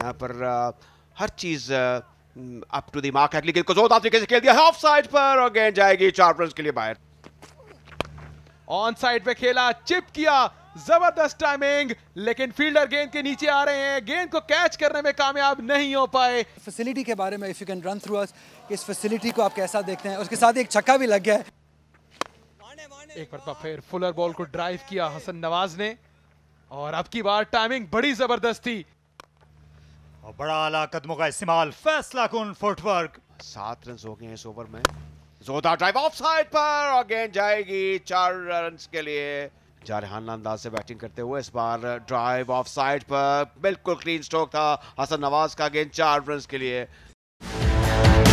यहाँ पर हर चीज़ अप टू द मार्क है लेकिन कुछ तरीके से खेल दिया ऑफ साइड पर और गेंद जाएगी चार रन के लिए बाहर ऑन साइड पे खेला चिप किया जबरदस्त टाइमिंग लेकिन फील्डर गेंद के नीचे आ रहे हैं गेंद को कैच करने में कामयाब नहीं हो पाए फैसिलिटी के बारे में if you can run through us इस फैसिलिटी को आप कैसा देखते हैं उसके साथ एक छक्का भी लग गया है एक बार तो फिर फुलर बॉल को ड्राइव किया हसन नवाज ने और अब की बार टाइमिंग बड़ी जबरदस्त थी और बड़ा आला कदमों का इस्तेमाल फैसला कौन फुटवर्क सात रन हो गए इस ओवर में जोरदार ड्राइव ऑफ साइड पर और गेंद जाएगी चार रन के लिए जारहान अंदाज से बैटिंग करते हुए इस बार ड्राइव ऑफ साइड पर बिल्कुल क्लीन स्ट्रोक था हसन नवाज का गेंद चार रन के लिए